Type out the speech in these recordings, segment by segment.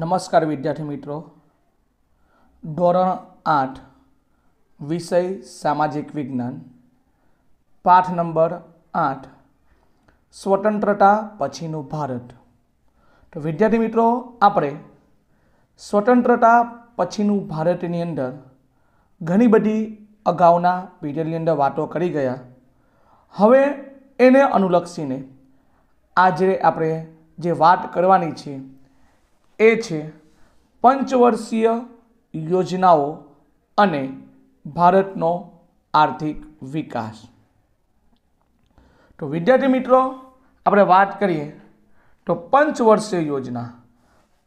નમસ્કાર વિદ્યાર્થી મિત્રો ધોરણ આઠ વિષય સામાજિક વિજ્ઞાન પાઠ નંબર આઠ સ્વતંત્રતા પછીનું ભારત તો વિદ્યાર્થી મિત્રો આપણે સ્વતંત્રતા પછીનું ભારતની અંદર ઘણી બધી અગાઉના પીરિયડની અંદર વાતો કરી ગયા હવે એને અનુલક્ષીને આજે આપણે જે વાત કરવાની છે એ છે પંચવર્ષીય યોજનાઓ અને ભારતનો આર્થિક વિકાસ તો વિદ્યાર્થી મિત્રો આપણે વાત કરીએ તો પંચવર્ષીય યોજના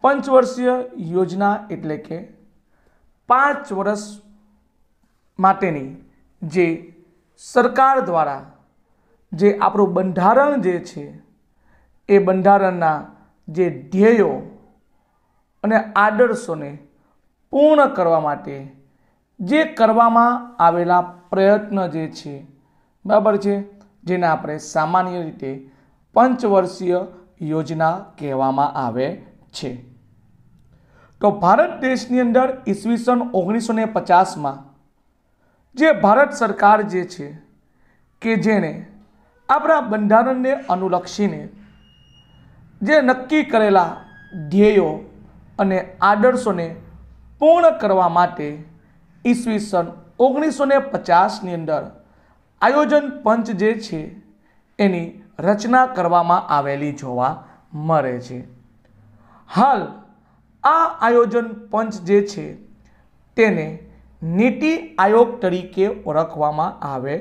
પંચવર્ષીય યોજના એટલે કે પાંચ વર્ષ માટેની જે સરકાર દ્વારા જે આપણું બંધારણ જે છે એ બંધારણના જે ધ્યેયો અને આદર્શોને પૂર્ણ કરવા માટે જે કરવામાં આવેલા પ્રયત્ન જે છે બરાબર છે જેને આપણે સામાન્ય રીતે પંચવર્ષીય યોજના કહેવામાં આવે છે તો ભારત દેશની અંદર ઈસવીસન ઓગણીસો ને પચાસમાં જે ભારત સરકાર જે છે કે જેણે આપણા બંધારણને અનુલક્ષીને જે નક્કી કરેલા ધ્યેયો અને આદર્શોને પૂર્ણ કરવા માટે ઈસવી સન ઓગણીસો ને પચાસની અંદર આયોજન પંચ જે છે એની રચના કરવામાં આવેલી જોવા મળે છે હાલ આ આયોજન પંચ જે છે તેને નીતિ આયોગ તરીકે ઓળખવામાં આવે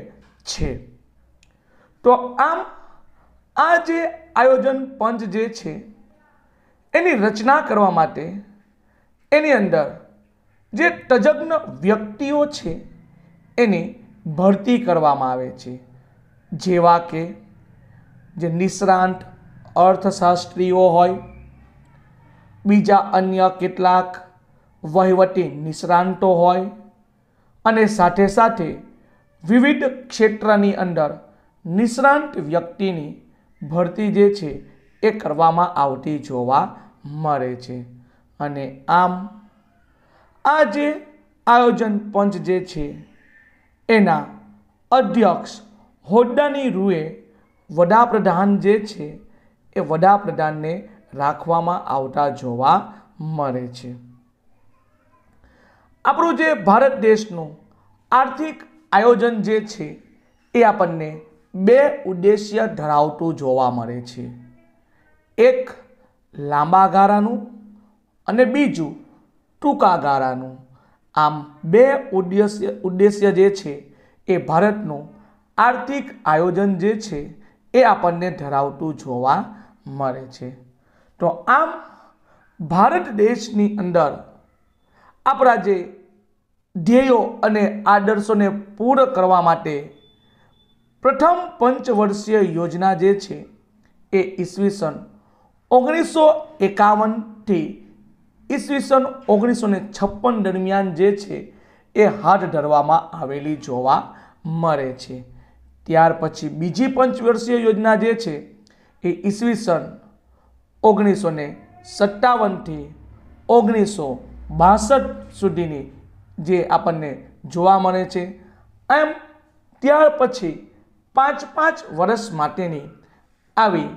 છે તો આમ આ જે આયોજન પંચ જે છે એની રચના કરવા માટે એની અંદર જે તજજ્ઞ વ્યક્તિઓ છે એની ભરતી કરવામાં આવે છે જેવા કે જે નિષ્ણાંત અર્થશાસ્ત્રીઓ હોય બીજા અન્ય કેટલાક વહીવટી નિષ્ણાંતો હોય અને સાથે સાથે વિવિધ ક્ષેત્રની અંદર નિષ્ણાંત વ્યક્તિની ભરતી જે છે એ કરવામાં આવતી જોવા મળે છે અને આમ આ જે આયોજન પંચ જે છે એના અધ્યક્ષ હોદ્દાની રૂએ વડાપ્રધાન જે છે એ વડાપ્રધાનને રાખવામાં આવતા જોવા મળે છે આપણું જે ભારત દેશનું આર્થિક આયોજન જે છે એ આપણને બે ઉદ્દેશ્ય ધરાવતું જોવા મળે છે એક લાંબા ગાળાનું અને બીજું ટૂંકા ગારાનું આમ બે ઉદ્દેશ્ય ઉદ્દેશ્ય જે છે એ ભારતનું આર્થિક આયોજન જે છે એ આપણને ધરાવતું જોવા મળે છે તો આમ ભારત દેશની અંદર આપણા જે ધ્યેયો અને આદર્શોને પૂર્ણ કરવા માટે પ્રથમ પંચવર્ષીય યોજના જે છે એ ઈસવીસન ઓગણીસો એકાવનથી ઈસવીસન ઓગણીસો ને છપ્પન દરમિયાન જે છે એ હાથ ધરવામાં આવેલી જોવા મળે છે ત્યાર પછી બીજી પંચવર્ષીય યોજના જે છે એ ઈસવીસન ઓગણીસો ને સત્તાવનથી ઓગણીસો બાસઠ સુધીની જે આપણને જોવા મળે છે એમ ત્યાર પછી પાંચ પાંચ વર્ષ માટેની આવી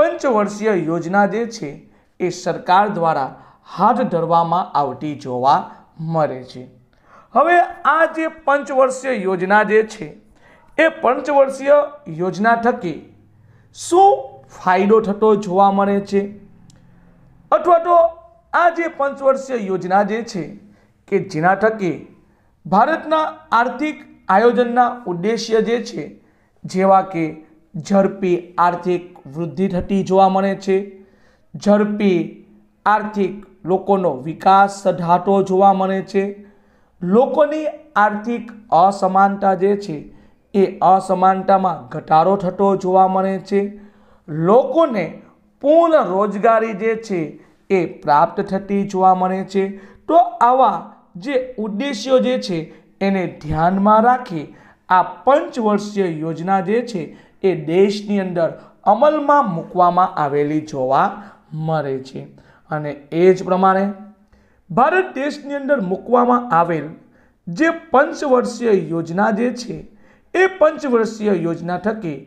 પંચવર્ષીય યોજના જે છે એ સરકાર દ્વારા હાથ ધરવામાં આવતી જોવા મળે છે હવે આ જે પંચવર્ષીય યોજના જે છે એ પંચવર્ષીય યોજના થકી શું ફાયદો થતો જોવા મળે છે અથવા તો આ જે પંચવર્ષીય યોજના જે છે કે જેના થકી ભારતના આર્થિક આયોજનના ઉદ્દેશ્ય જે છે જેવા કે ઝડપી આર્થિક વૃદ્ધિ થતી જોવા મળે છે ઝડપી આર્થિક લોકોનો વિકાસ સઢાતો જોવા મળે છે લોકોની આર્થિક અસમાનતા જે છે એ અસમાનતામાં ઘટાડો થતો જોવા મળે છે લોકોને પૂર્ણ રોજગારી જે છે એ પ્રાપ્ત થતી જોવા મળે છે તો આવા જે ઉદ્દેશ્યો જે છે એને ધ્યાનમાં રાખી આ પંચવર્ષીય યોજના જે છે એ દેશની અંદર અમલમાં મૂકવામાં આવેલી જોવા મળે છે અને એ જ પ્રમાણે ભારત દેશની અંદર મૂકવામાં આવેલ જે પંચવર્ષીય યોજના જે છે એ પંચવર્ષીય યોજના થકી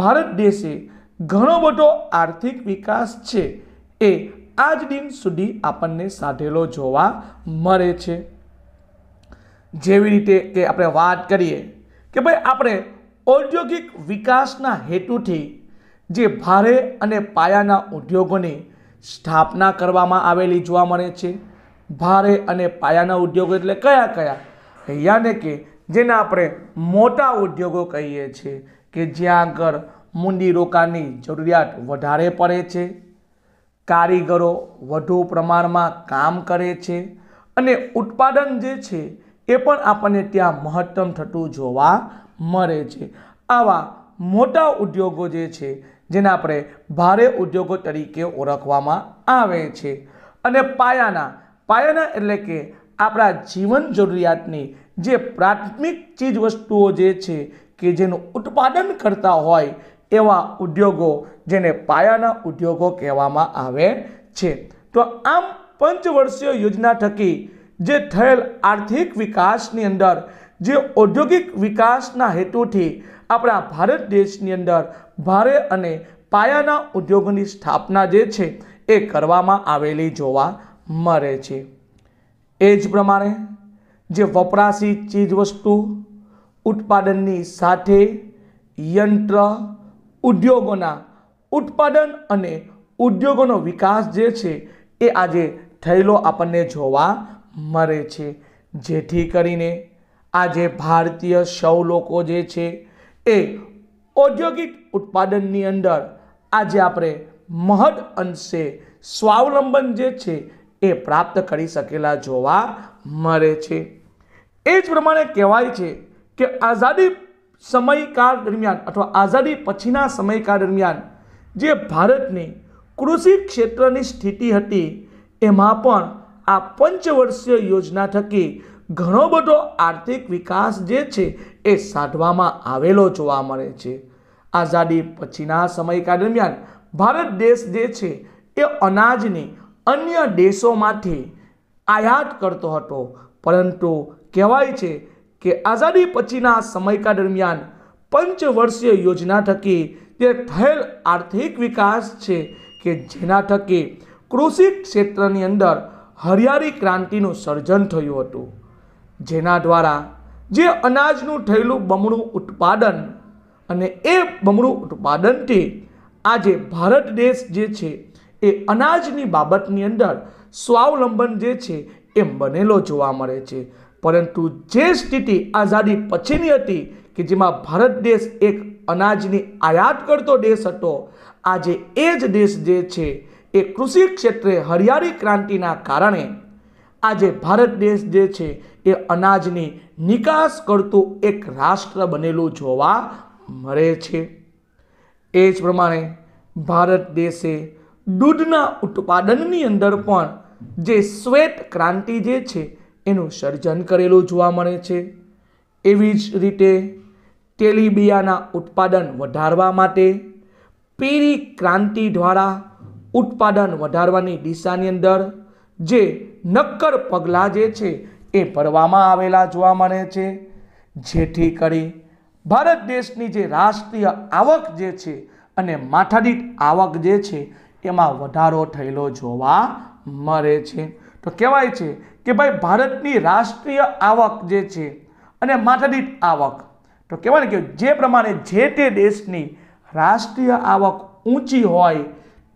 ભારત દેશે ઘણો બધો આર્થિક વિકાસ છે એ આજ દિન સુધી આપણને સાધેલો જોવા મળે છે જેવી રીતે કે આપણે વાત કરીએ કે ભાઈ આપણે ઔદ્યોગિક વિકાસના હેતુથી જે ભારે અને પાયાના ઉદ્યોગોની સ્થાપના કરવામાં આવેલી જોવા મળે છે ભારે અને પાયાના ઉદ્યોગો એટલે કયા કયા યાને કે જેને આપણે મોટા ઉદ્યોગો કહીએ છીએ કે જ્યાં આગળ મૂડી રોકાણની જરૂરિયાત વધારે પડે છે કારીગરો વધુ પ્રમાણમાં કામ કરે છે અને ઉત્પાદન જે છે એ પણ આપણને ત્યાં મહત્તમ થતું જોવા મળે છે આવા મોટા ઉદ્યોગો જે છે જેને આપણે ભારે ઉદ્યોગો તરીકે ઓળખવામાં આવે છે અને પાયાના પાયાના એટલે કે આપણા જીવન જરૂરિયાતની જે પ્રાથમિક ચીજવસ્તુઓ જે છે કે જેનું ઉત્પાદન કરતા હોય એવા ઉદ્યોગો જેને પાયાના ઉદ્યોગો કહેવામાં આવે છે તો આમ પંચવર્ષીય યોજના થકી જે થયેલ આર્થિક વિકાસની અંદર જે ઔદ્યોગિક વિકાસના હેતુથી આપણા ભારત દેશની અંદર ભારે અને પાયાના ઉદ્યોગોની સ્થાપના જે છે એ કરવામાં આવેલી જોવા મળે છે એ જ પ્રમાણે જે વપરાશી ચીજવસ્તુ ઉત્પાદનની સાથે યંત્ર ઉદ્યોગોના ઉત્પાદન અને ઉદ્યોગોનો વિકાસ જે છે એ આજે થયેલો આપણને જોવા મળે છે જેથી કરીને આજે ભારતીય સૌ લોકો જે છે એ ઔદ્યોગિક ઉત્પાદનની અંદર આજે આપણે મહદ અંશે સ્વાવલંબન જે છે એ પ્રાપ્ત કરી શકેલા જોવા મળે છે એ જ પ્રમાણે કહેવાય છે કે આઝાદી સમયકાળ દરમિયાન અથવા આઝાદી પછીના સમયકાળ દરમિયાન જે ભારતની કૃષિ ક્ષેત્રની સ્થિતિ હતી એમાં પણ આ પંચવર્ષીય યોજના થકી ઘણો બધો આર્થિક વિકાસ જે છે એ સાધવામાં આવેલો જોવા મળે છે આઝાદી પછીના સમયગાળા દરમિયાન ભારત દેશ જે છે એ અનાજને અન્ય દેશોમાંથી આયાત કરતો હતો પરંતુ કહેવાય છે કે આઝાદી પછીના સમયકાળ દરમિયાન પંચવર્ષીય યોજના થકી તે થયેલ આર્થિક વિકાસ છે કે જેના થકી કૃષિ ક્ષેત્રની અંદર હરિયાળી ક્રાંતિનું સર્જન થયું હતું જેના દ્વારા જે અનાજનું થયેલું બમણું ઉત્પાદન અને એ બમણું ઉત્પાદનથી આજે ભારત દેશ જે છે એ અનાજની બાબતની અંદર સ્વાવલંબન જે છે એ બનેલો જોવા મળે છે પરંતુ જે સ્થિતિ આઝાદી પછીની હતી કે જેમાં ભારત દેશ એક અનાજની આયાત કરતો દેશ હતો આજે એ જ દેશ જે છે એ કૃષિ ક્ષેત્રે હરિયાળી ક્રાંતિના કારણે આજે ભારત દેશ જે છે એ અનાજની નિકાસ કરતું એક રાષ્ટ્ર બનેલું જોવા મળે છે એ જ પ્રમાણે ભારત દેશે દૂધના ઉત્પાદનની અંદર પણ જે શ્વેત ક્રાંતિ જે છે એનું સર્જન કરેલું જોવા મળે છે એવી જ રીતે તેલીબિયાના ઉત્પાદન વધારવા માટે પીરી ક્રાંતિ દ્વારા ઉત્પાદન વધારવાની દિશાની અંદર જે નક્કર પગલાં જે છે એ ભરવામાં આવેલા જોવા મળે છે જેથી કરી ભારત દેશની જે રાષ્ટ્રીય આવક જે છે અને માથાદીઠ આવક જે છે એમાં વધારો થયેલો જોવા મળે છે તો કહેવાય છે કે ભાઈ ભારતની રાષ્ટ્રીય આવક જે છે અને માથાદીઠ આવક તો કહેવાય ને કે જે પ્રમાણે જે તે દેશની રાષ્ટ્રીય આવક ઊંચી હોય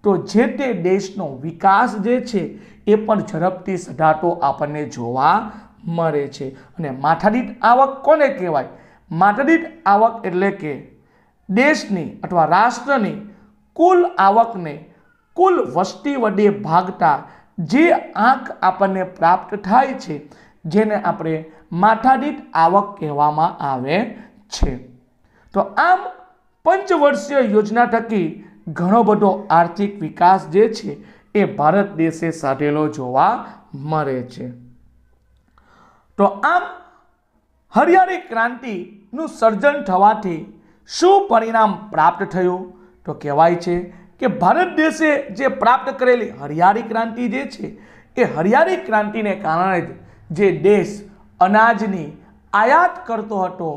તો જે તે દેશનો વિકાસ જે છે એ પણ ઝડપથી સઢાટો આપણને જોવા મળે છે અને માથાદીઠ આવક કોને કહેવાય માથાદીઠ આવક એટલે કે દેશની અથવા રાષ્ટ્રની કુલ આવકને કુલ વસ્તી વડે ભાગતા જે આંક આપણને પ્રાપ્ત થાય છે જેને આપણે માથાદીઠ આવક કહેવામાં આવે છે તો આમ પંચવર્ષીય યોજના થકી ઘણો બધો આર્થિક વિકાસ જે છે એ ભારત દેશે સાધેલો જોવા મળે છે તો આમ હરિયાળી ક્રાંતિનું સર્જન થવાથી શું પરિણામ પ્રાપ્ત થયું તો કહેવાય છે કે ભારત દેશે જે પ્રાપ્ત કરેલી હરિયાળી ક્રાંતિ જે છે એ હરિયાળી ક્રાંતિને કારણે જ જે દેશ અનાજની આયાત કરતો હતો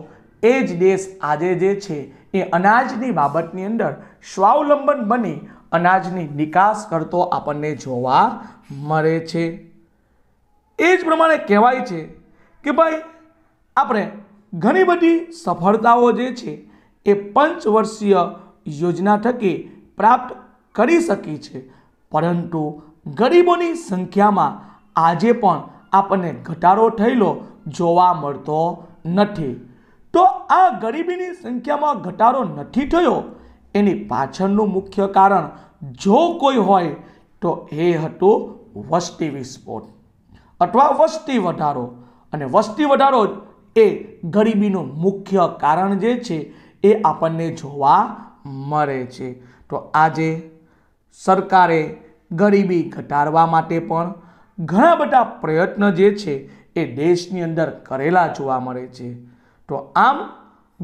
એ જ દેશ આજે જે છે એ અનાજની બાબતની અંદર સ્વાવલંબન બની અનાજની નિકાસ કરતો આપણને જોવા મળે છે એ જ પ્રમાણે કહેવાય છે કે ભાઈ આપણે ઘણી બધી સફળતાઓ જે છે એ પંચવર્ષીય યોજના થકી પ્રાપ્ત કરી શકી છે પરંતુ ગરીબોની સંખ્યામાં આજે પણ આપણને ઘટાડો થયેલો જોવા મળતો નથી તો આ ગરીબીની સંખ્યામાં ઘટાડો નથી થયો એની પાછળનું મુખ્ય કારણ જો કોઈ હોય તો એ હતો વસ્તી વિસ્ફોટ અથવા વસ્તી વધારો અને વસ્તી વધારો એ ગરીબીનું મુખ્ય કારણ જે છે એ આપણને જોવા મળે છે તો આજે સરકારે ગરીબી ઘટાડવા માટે પણ ઘણા બધા પ્રયત્ન જે છે એ દેશની અંદર કરેલા જોવા મળે છે તો આમ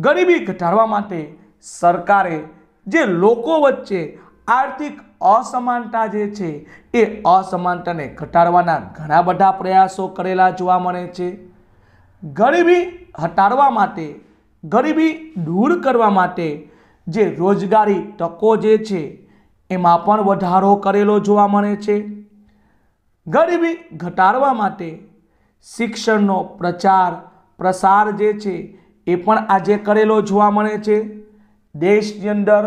ગરીબી ઘટાડવા માટે સરકારે જે લોકો વચ્ચે આર્થિક અસમાનતા જે છે એ અસમાનતાને ઘટાડવાના ઘણા બધા પ્રયાસો કરેલા જોવા મળે છે ગરીબી હટાડવા માટે ગરીબી દૂર કરવા માટે જે રોજગારી તકો જે છે એમાં પણ વધારો કરેલો જોવા મળે છે ગરીબી ઘટાડવા માટે શિક્ષણનો પ્રચાર પ્રસાર જે છે એ પણ આજે કરેલો જોવા મળે છે દેશની અંદર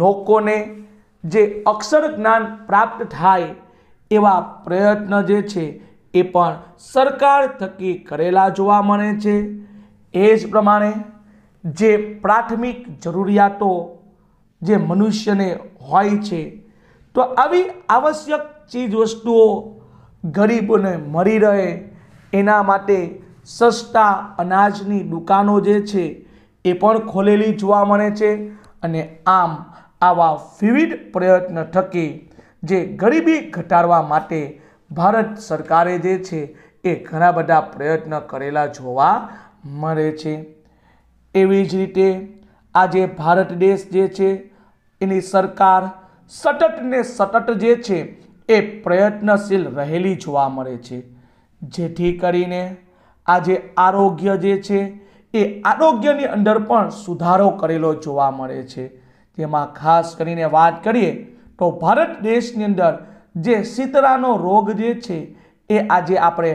લોકોને જે અક્ષર જ્ઞાન પ્રાપ્ત થાય એવા પ્રયત્ન જે છે એ પણ સરકાર થકી કરેલા જોવા મળે છે એ જ પ્રમાણે જે પ્રાથમિક જરૂરિયાતો જે મનુષ્યને હોય છે તો આવી આવશ્યક ચીજવસ્તુઓ ગરીબોને મળી રહે એના માટે સસ્તા અનાજની દુકાનો જે છે એ પણ ખોલેલી જોવા મળે છે અને આમ આવા વિવિધ પ્રયત્ન થકી જે ગરીબી ઘટાડવા માટે ભારત સરકારે જે છે એ ઘણા બધા પ્રયત્ન કરેલા જોવા મળે છે એવી જ રીતે આજે ભારત દેશ જે છે એની સરકાર સતત ને સતત જે છે એ પ્રયત્નશીલ રહેલી જોવા મળે છે જેથી કરીને આજે આરોગ્ય જે છે એ આરોગ્યની અંદર પણ સુધારો કરેલો જોવા મળે છે તેમાં ખાસ કરીને વાત કરીએ તો ભારત દેશની અંદર જે શીતળાનો રોગ જે છે એ આજે આપણે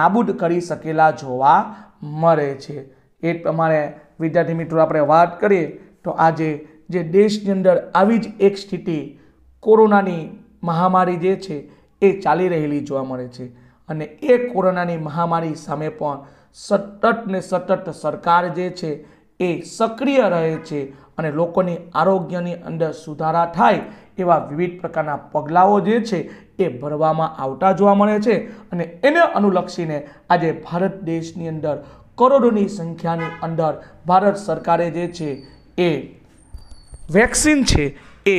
નાબૂદ કરી શકેલા જોવા મળે છે એ પ્રમાણે વિદ્યાર્થી મિત્રો આપણે વાત કરીએ તો આજે જે દેશની અંદર આવી જ એક સ્થિતિ કોરોનાની મહામારી જે છે એ ચાલી રહેલી જોવા મળે છે અને એ કોરોનાની મહામારી સામે પણ સતત ને સતત સરકાર જે છે એ સક્રિય રહે છે અને લોકોની આરોગ્યની અંદર સુધારા થાય એવા વિવિધ પ્રકારના પગલાઓ જે છે એ ભરવામાં આવતા જોવા મળે છે અને એને અનુલક્ષીને આજે ભારત દેશની અંદર કરોડોની સંખ્યાની અંદર ભારત સરકારે જે છે એ વેક્સિન છે એ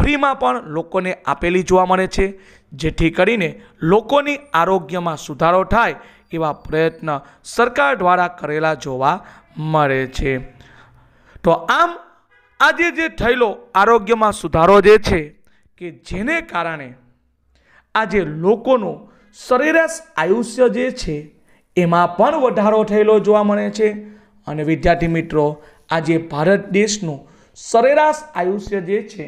ફ્રીમાં પણ લોકોને આપેલી જોવા મળે છે જેથી કરીને લોકોની આરોગ્યમાં સુધારો થાય એવા પ્રયત્ન સરકાર દ્વારા કરેલા જોવા મળે છે તો આમ આજે જે થયેલો આરોગ્યમાં સુધારો જે છે કે જેને કારણે આજે લોકોનો સરેરાશ આયુષ્ય જે છે એમાં પણ વધારો થયેલો જોવા મળે છે અને વિદ્યાર્થી મિત્રો આજે ભારત દેશનું સરેરાશ આયુષ્ય જે છે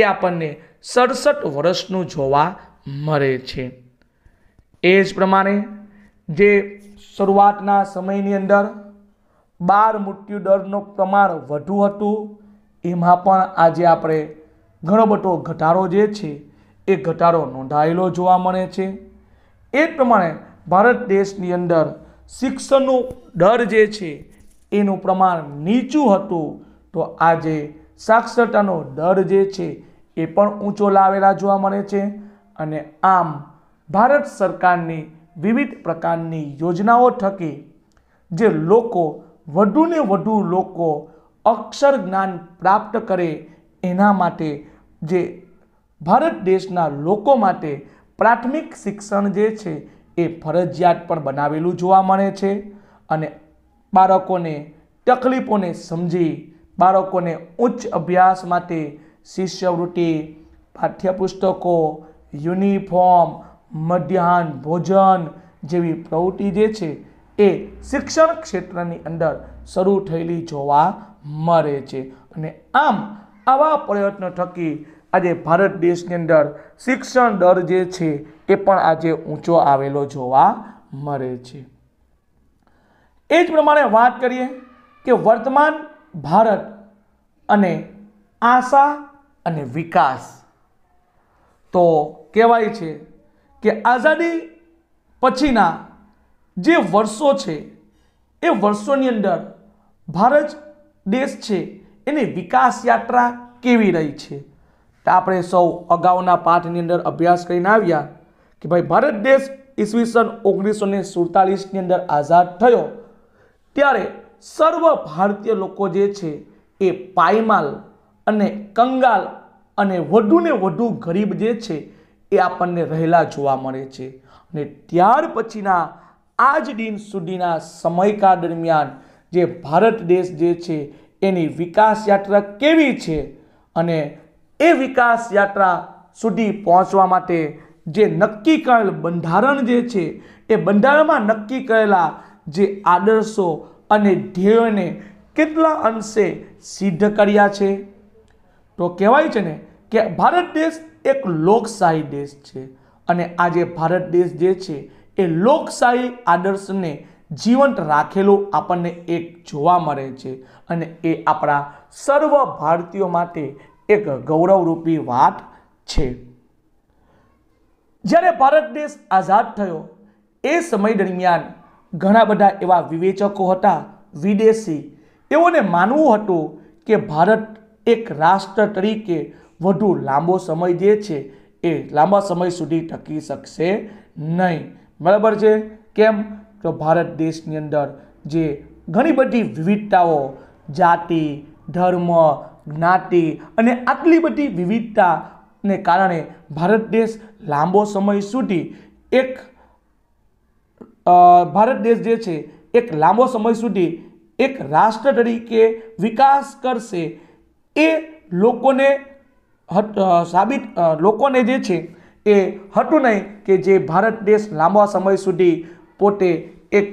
એ આપણને સડસઠ વર્ષનું જોવા મળે છે એ જ પ્રમાણે જે શરૂઆતના સમયની અંદર બાળ મૃત્યુ દરનો પ્રમાણ વધુ હતું એમાં પણ આજે આપણે ઘણો બધો ઘટાડો જે છે એ ઘટાડો નોંધાયેલો જોવા મળે છે એ પ્રમાણે ભારત દેશની અંદર શિક્ષણનું દર જે છે એનું પ્રમાણ નીચું હતું તો આજે સાક્ષરતાનો દર જે છે એ પણ ઊંચો લાવેલા જોવા મળે છે અને આમ ભારત સરકારની વિવિધ પ્રકારની યોજનાઓ થકી જે લોકો વધુને વધુ લોકો અક્ષર જ્ઞાન પ્રાપ્ત કરે એના માટે જે ભારત દેશના લોકો માટે પ્રાથમિક શિક્ષણ જે છે એ ફરજિયાત પણ બનાવેલું જોવા મળે છે અને બાળકોને તકલીફોને સમજી બાળકોને ઉચ્ચ અભ્યાસ માટે શિષ્યવૃત્તિ પાઠ્યપુસ્તકો યુનિફોર્મ મધ્યાહન ભોજન જેવી પ્રવૃત્તિ જે છે એ શિક્ષણ ક્ષેત્રની અંદર શરૂ થયેલી જોવા મળે છે અને આમ આવા પ્રયત્નો થકી આજે ભારત દેશની અંદર શિક્ષણ દર જે છે એ પણ આજે ઊંચો આવેલો જોવા મળે છે એ જ પ્રમાણે વાત કરીએ કે વર્તમાન ભારત અને આશા અને વિકાસ તો કહેવાય છે કે આઝાદી પછીના જે વર્ષો છે એ વર્ષોની અંદર ભારત દેશ છે એની વિકાસ યાત્રા કેવી રહી છે આપણે સૌ અગાઉના પાઠની અંદર અભ્યાસ કરીને આવ્યા કે ભાઈ ભારત દેશ ઈસવીસન ઓગણીસો ને સુડતાલીસની અંદર આઝાદ થયો ત્યારે સર્વ ભારતીય લોકો જે છે એ પાયમાલ અને કંગાલ અને વધુને વધુ ગરીબ જે છે એ આપણને રહેલા જોવા મળે છે અને ત્યાર પછીના આ જ દિન સુધીના સમયકાળ દરમિયાન જે ભારત દેશ જે છે એની વિકાસ યાત્રા કેવી છે અને એ વિકાસ યાત્રા સુધી પહોંચવા માટે જે નક્કી કરેલ બંધારણ જે છે એ બંધારણમાં નક્કી કરેલા જે આદર્શો અને ધ્યેયોને કેટલા અંશે સિદ્ધ કર્યા છે તો કહેવાય છે ને કે ભારત દેશ એક લોકશાહી દેશ છે અને આજે ભારત દેશ જે છે એ લોકશાહી આદર્શને જીવંત રાખેલો આપણને એક જોવા મળે છે અને એ આપણા સર્વ ભારતીયો માટે એક ગૌરવરૂપી વાત છે જ્યારે ભારત દેશ આઝાદ થયો એ સમય દરમિયાન ઘણા બધા એવા વિવેચકો હતા વિદેશી તેઓને માનવું હતું કે ભારત એક રાષ્ટ્ર તરીકે વધુ લાંબો સમય જે છે એ લાંબા સમય સુધી ટકી શકશે નહીં બરાબર છે કેમ તો ભારત દેશની અંદર જે ઘણી બધી વિવિધતાઓ જાતિ ધર્મ જ્ઞાતિ અને આટલી બધી વિવિધતાને કારણે ભારત દેશ લાંબો સમય સુધી એક ભારત દેશ જે છે એક લાંબો સમય સુધી એક રાષ્ટ્ર તરીકે વિકાસ કરશે એ લોકોને હટ સાબિત લોકોને જે છે એ હતું નહીં કે જે ભારત દેશ લાંબા સમય સુધી પોતે એક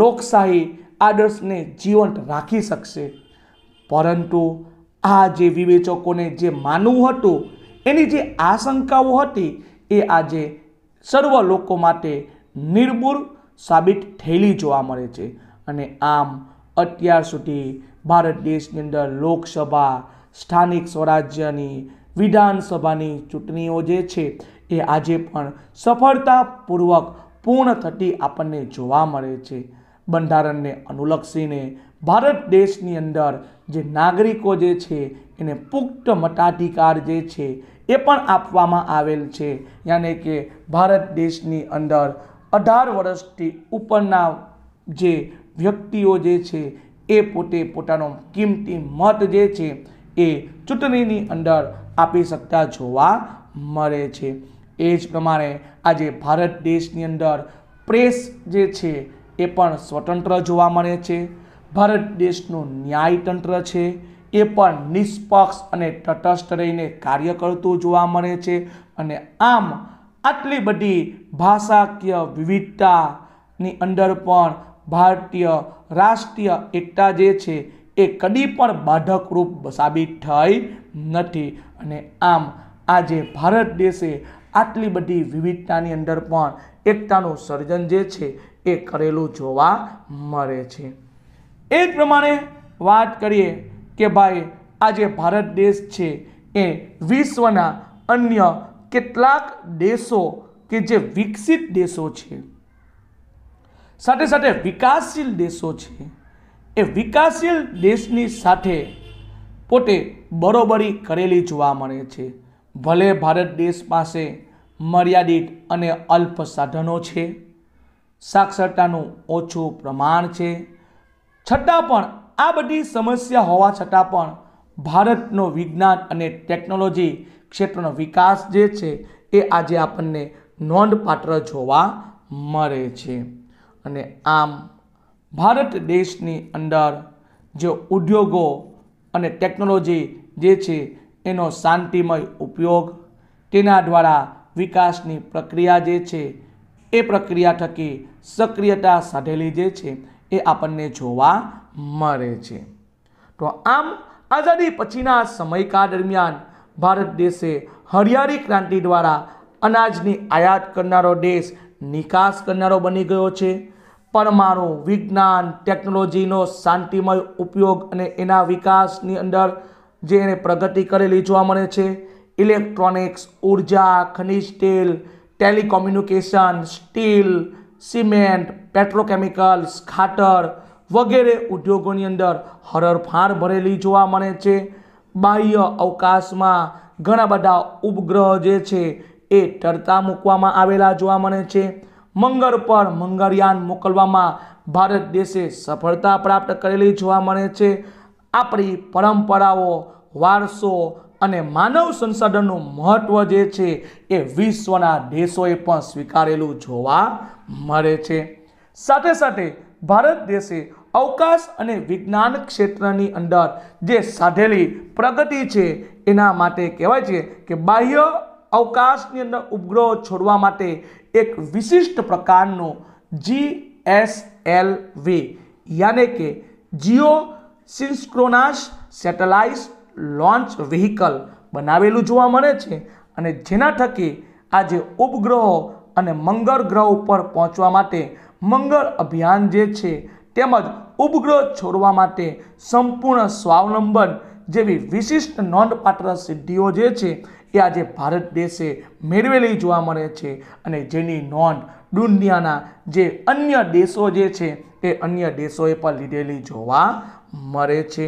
લોકશાહી આદર્શને જીવંત રાખી શકશે પરંતુ આ જે વિવેચકોને જે માનવું હતું એની જે આશંકાઓ હતી એ આજે સર્વ લોકો માટે નિર્મૂળ સાબિત થયેલી જોવા મળે છે અને આમ અત્યાર સુધી ભારત દેશની અંદર લોકસભા સ્થાનિક સ્વરાજ્યની વિધાનસભાની ચૂંટણીઓ જે છે એ આજે પણ સફળતાપૂર્વક પૂર્ણ થતી આપણને જોવા મળે છે બંધારણને અનુલક્ષીને ભારત દેશની અંદર જે નાગરિકો જે છે એને પુખ્ત મતાધિકાર જે છે એ પણ આપવામાં આવેલ છે યાને કે ભારત દેશની અંદર અઢાર વર્ષથી ઉપરના જે વ્યક્તિઓ જે છે એ પોતે પોતાનો કિંમતી મત જે છે એ ચૂંટણીની અંદર આપી શકતા જોવા મળે છે એ જ પ્રમાણે આજે ભારત દેશની અંદર પ્રેસ જે છે એ પણ સ્વતંત્ર જોવા મળે છે ભારત દેશનું ન્યાયતંત્ર છે એ પણ નિષ્પક્ષ અને તટસ્થ રહીને કાર્ય કરતું જોવા મળે છે અને આમ આટલી બધી ભાષાકીય વિવિધતાની અંદર પણ ભારતીય રાષ્ટ્રીય એકતા જે છે એ કદી પણ બાધકરૂપ સાબિત થઈ નથી અને આમ આજે ભારત દેશે આટલી બધી વિવિધતાની અંદર પણ એકતાનું સર્જન જે છે એ કરેલું જોવા મળે છે એ જ પ્રમાણે વાત કરીએ કે ભાઈ આજે ભારત દેશ છે એ વિશ્વના અન્ય કેટલાક દેશો કે જે વિકસિત દેશો છે સાથે સાથે વિકાસશીલ દેશો છે એ વિકાસશીલ દેશની સાથે પોતે બરોબરી કરેલી જોવા મળે છે ભલે ભારત દેશ પાસે મર્યાદિત અને અલ્પ સાધનો છે સાક્ષરતાનું ઓછું પ્રમાણ છે છતાં પણ આ બધી સમસ્યા હોવા છતાં પણ ભારતનો વિજ્ઞાન અને ટેકનોલોજી ક્ષેત્રનો વિકાસ જે છે એ આજે આપણને નોંધપાત્ર જોવા મળે છે અને આમ ભારત દેશની અંદર જે ઉદ્યોગો અને ટેકનોલોજી જે છે એનો શાંતિમય ઉપયોગ તેના દ્વારા વિકાસની પ્રક્રિયા જે છે એ પ્રક્રિયા થકી સક્રિયતા સાધેલી જે છે એ આપણને જોવા મળે છે તો આમ આઝાદી પછીના સમયકાળ દરમિયાન ભારત દેશે હરિયાળી ક્રાંતિ દ્વારા અનાજની આયાત કરનારો દેશ નિકાસ કરનારો બની ગયો છે પરમાણુ વિજ્ઞાન ટેકનોલોજીનો શાંતિમય ઉપયોગ અને એના વિકાસની અંદર જે એને પ્રગતિ કરેલી જોવા મળે છે ઇલેક્ટ્રોનિક્સ ઉર્જા ખનિજ તેલ ટેલિકોમ્યુનિકેશન સ્ટીલ સિમેન્ટ પેટ્રોકેમિકલ્સ ખાતર વગેરે ઉદ્યોગોની અંદર હરરફાર ભરેલી જોવા મળે છે બાહ્ય અવકાશમાં ઘણા બધા ઉપગ્રહ જે છે એ તરતા મૂકવામાં આવેલા જોવા મળે છે મંગળ પર મંગળયાન મોકલવામાં ભારત દેશે સફળતા પ્રાપ્ત કરેલી જોવા મળે છે આપણી પરંપરાઓ વારસો અને માનવ સંસાધનનું મહત્ત્વ જે છે એ વિશ્વના દેશોએ પણ સ્વીકારેલું જોવા મળે છે સાથે સાથે ભારત દેશે અવકાશ અને વિજ્ઞાન ક્ષેત્રની અંદર જે સાધેલી પ્રગતિ છે એના માટે કહેવાય છે કે બાહ્ય અવકાશની અંદર ઉપગ્રહો છોડવા માટે એક વિશિષ્ટ પ્રકારનો જી એસ એલ વે યાને કે geosynchronous satellite launch vehicle બનાવેલું જોવા મળે છે અને જેના થકી આજે ઉપગ્રહો અને મંગળ ગ્રહ ઉપર પહોંચવા માટે મંગળ અભિયાન જે છે તેમજ ઉપગ્રહ છોડવા માટે સંપૂર્ણ સ્વાવલંબન જેવી વિશિષ્ટ નોંધપાત્ર સિદ્ધિઓ જે છે એ આજે ભારત દેશે મેળવેલી જોવા મળે છે અને જેની નોંધ દુનિયાના જે અન્ય દેશો જે છે એ અન્ય દેશોએ પણ લીધેલી જોવા મળે છે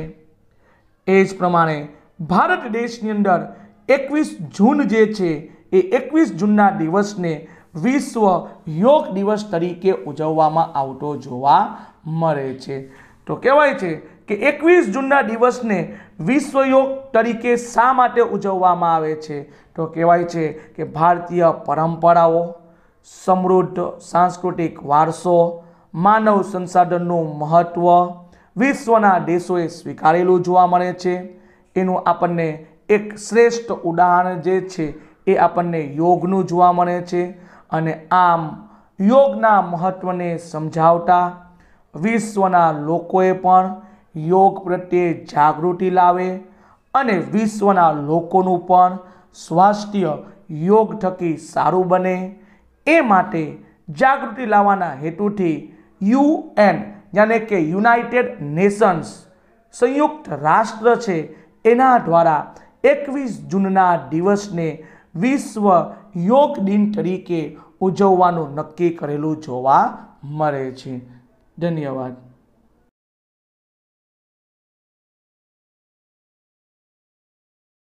એ જ પ્રમાણે ભારત દેશની અંદર એકવીસ જૂન જે છે એ એકવીસ જૂનના દિવસને વિશ્વ યોગ દિવસ તરીકે ઉજવવામાં આવતો જોવા મળે છે તો કહેવાય છે કે એકવીસ જૂનના દિવસને વિશ્વયોગ તરીકે શા માટે ઉજવવામાં આવે છે તો કહેવાય છે કે ભારતીય પરંપરાઓ સમૃદ્ધ સાંસ્કૃતિક વારસો માનવ સંસાધનનું મહત્ત્વ વિશ્વના દેશોએ સ્વીકારેલું જોવા મળે છે એનું આપણને એક શ્રેષ્ઠ ઉદાહરણ જે છે એ આપણને યોગનું જોવા મળે છે અને આમ યોગના મહત્ત્વને સમજાવતા વિશ્વના લોકોએ પણ યોગ પ્રત્યે જાગૃતિ લાવે અને વિશ્વના લોકોનું પણ સ્વાસ્થ્ય યોગ થકી સારું બને એ માટે જાગૃતિ લાવવાના હેતુથી યુએન યાને કે યુનાઇટેડ નેશન્સ સંયુક્ત રાષ્ટ્ર છે એના દ્વારા એકવીસ જૂનના દિવસને વિશ્વ યોગ દિન તરીકે ઉજવવાનું નક્કી કરેલું જોવા મળે છે ધન્યવાદ